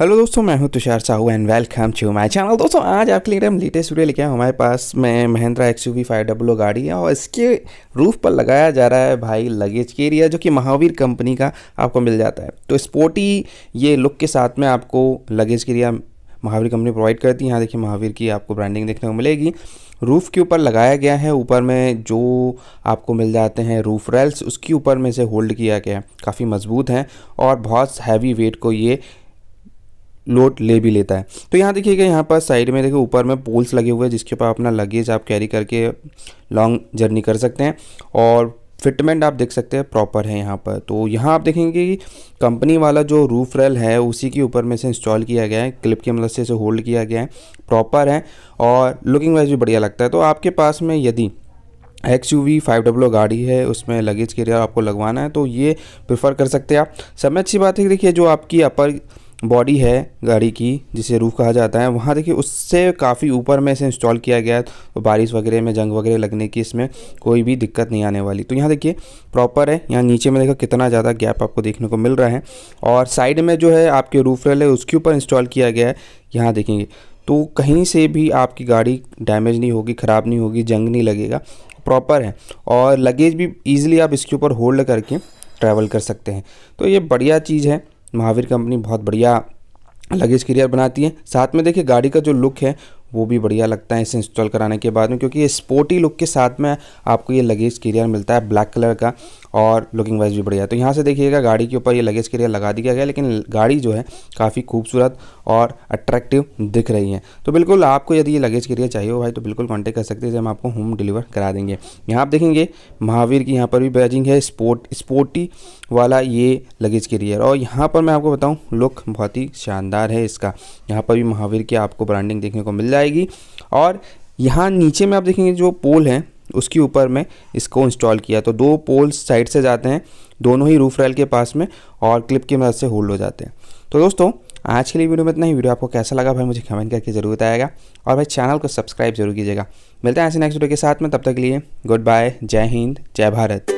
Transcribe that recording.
hello दोस्तों मैं हूं Tushar Sahu and welcome to my channel दोस्तों आज आपके लिए हम लेटेस्ट वीडियो लेके आए हमारे पास में Mahindra X U V five डब्लो गाड़ी है और इसके रूफ पर लगाया जा रहा है भाई लगेज एरिया जो कि महावीर कंपनी का आपको मिल जाता है तो स्पोर्टी ये लुक के साथ में आपको लगेज एरिया महावीर कंपनी प्रोवाइड करती है यहाँ देखिए महावीर की आपको ब्रांडिंग देखने को मिलेगी रूफ़ के ऊपर लगाया गया है ऊपर में जो आपको मिल जाते हैं रूफ रेल्स उसके ऊपर में इसे होल्ड किया गया है काफ़ी मजबूत हैं और बहुत हैवी वेट को ये लोड ले भी लेता है तो यहाँ देखिएगा यहाँ पर साइड में देखिए ऊपर में पोल्स लगे हुए हैं जिसके ऊपर अपना लगेज आप कैरी करके लॉन्ग जर्नी कर सकते हैं और फिटमेंट आप देख सकते हैं प्रॉपर है यहाँ पर तो यहाँ आप देखेंगे कि कंपनी वाला जो रूफ रेल है उसी के ऊपर में से इंस्टॉल किया गया है क्लिप की मदद से इसे होल्ड किया गया है प्रॉपर है और लुकिंग वाइज भी बढ़िया लगता है तो आपके पास में यदि एक्स यू वी फाइव डब्लो गाड़ी है उसमें लगेज के आपको लगवाना है तो ये प्रेफर कर सकते हैं आप सबसे अच्छी बात है कि देखिए जो आपकी अपर बॉडी है गाड़ी की जिसे रूफ कहा जाता है वहाँ देखिए उससे काफ़ी ऊपर में इसे इंस्टॉल किया गया है तो बारिश वगैरह में जंग वगैरह लगने की इसमें कोई भी दिक्कत नहीं आने वाली तो यहाँ देखिए प्रॉपर है यहाँ नीचे में देखो कितना ज़्यादा गैप आपको देखने को मिल रहा है और साइड में जो है आपके रूफ रेल है उसके ऊपर इंस्टॉल किया गया है यहाँ देखेंगे तो कहीं से भी आपकी गाड़ी डैमेज नहीं होगी ख़राब नहीं होगी जंग नहीं लगेगा प्रॉपर है और लगेज भी ईजिली आप इसके ऊपर होल्ड करके ट्रैवल कर सकते हैं तो ये बढ़िया चीज़ है महावीर कंपनी बहुत बढ़िया लगेज क्रियर बनाती है साथ में देखिए गाड़ी का जो लुक है वो भी बढ़िया लगता है इसे इंस्टॉल कराने के बाद में क्योंकि ये स्पोर्टी लुक के साथ में आपको ये लगेज क्रियर मिलता है ब्लैक कलर का और लुकिंग वाइज भी बढ़िया है तो यहाँ से देखिएगा गाड़ी के ऊपर ये लगेज के लिए लगा दिया गया लेकिन गाड़ी जो है काफ़ी खूबसूरत और अट्रैक्टिव दिख रही है तो बिल्कुल आपको यदि ये लगेज के लिए चाहिए हो भाई तो बिल्कुल कॉन्टेक्ट कर सकते हैं हम आपको होम डिलीवर करा देंगे यहाँ आप देखेंगे महावीर की यहाँ पर भी बैजिंग है स्पोर्ट स्पोर्टी वाला ये लगेज कैरियर और यहाँ पर मैं आपको बताऊँ लुक बहुत ही शानदार है इसका यहाँ पर भी महावीर की आपको ब्रांडिंग देखने को मिल जाएगी और यहाँ नीचे में आप देखेंगे जो पोल है उसके ऊपर मैं इसको इंस्टॉल किया तो दो पोल्स साइड से जाते हैं दोनों ही रूफ रेल के पास में और क्लिप की मदद से होल्ड हो जाते हैं तो दोस्तों आज के लिए वीडियो में इतना ही वीडियो आपको कैसा लगा भाई मुझे कमेंट करके जरूर बताएगा और भाई चैनल को सब्सक्राइब जरूर कीजिएगा मिलते हैं ऐसे नेक्स्ट वीडियो के साथ में तब तक के लिए गुड बाय जय हिंद जय भारत